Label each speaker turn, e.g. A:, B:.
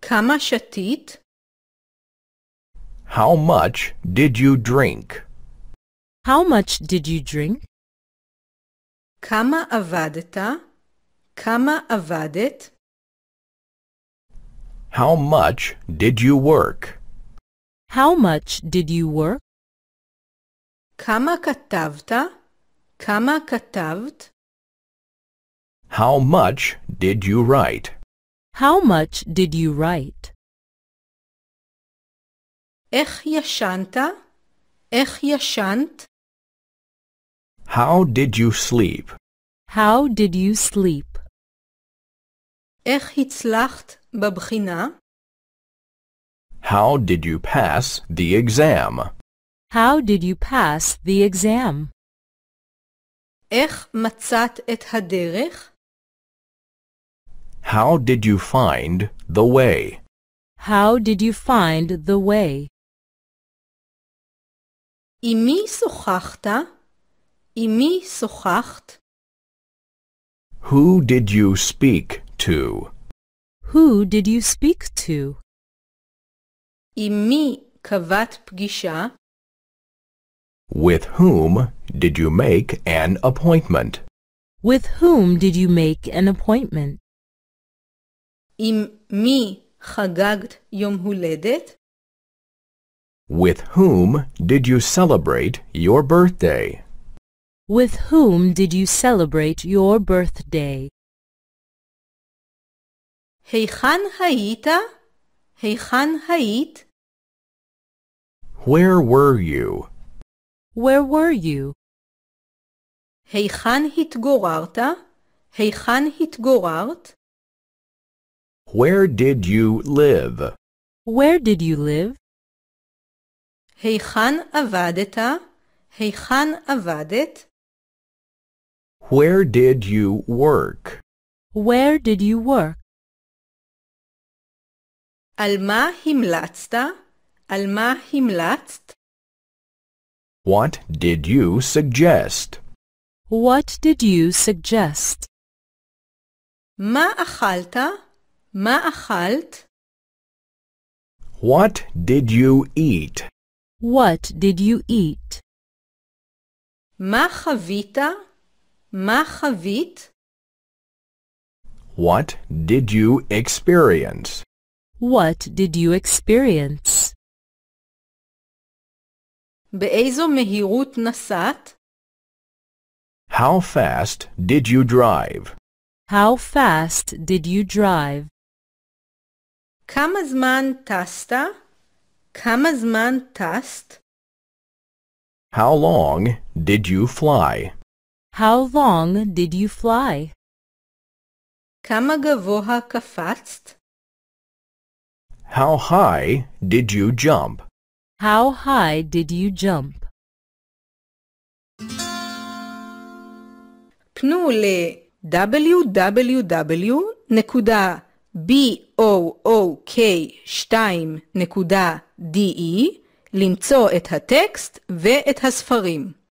A: Kama shatit?
B: How much did you drink?
A: How much did you drink? Kama avadeta? Kama עבדת?
B: How much did you work?
A: How much did you work? Kama כתבת? Kama כתבת?
B: How much did you write?
A: How much did you write? Ech yashanta, ah? ech yashant.
B: How did you sleep?
A: How did you sleep? Ech hitzlacht babchina.
B: How did you pass the exam?
A: How did you pass the exam? Ech matzat et haderech?
B: How did you find the way?
A: How did you find the way? Imi מי imi עם
B: Who did you speak to?
A: Who did you speak to? Imi kavat קבעת
B: With whom did you make an appointment?
A: With whom did you make an appointment? עם מי חגגת יום הולדת?
B: With whom did you celebrate your birthday?
A: With whom did you celebrate your birthday? היכן היית? היכן היית?
B: Where were you?
A: Where were you? היכן התגוררת? היכן התגוררת?
B: Where did you live?
A: Where did you live? היכן avadeta, היכן avadet.
B: Where did you work?
A: Where did you work? על מה המלצת? על
B: What did you suggest?
A: What did you suggest? Ma achalta. ما
B: What did you eat?
A: What did you eat? ما خبيت؟
B: What did you experience?
A: What did you experience? באיזו מהירות
B: How fast did you drive?
A: How fast did you drive? כמה זמן טסת? כמה זמן טסת?
B: How long did you fly?
A: How long did you fly? כמה גבוה קפצת?
B: How high did you jump?
A: How high did you jump? פנו ל-www.com book2.de למצוא את הטקסט ואת הספרים.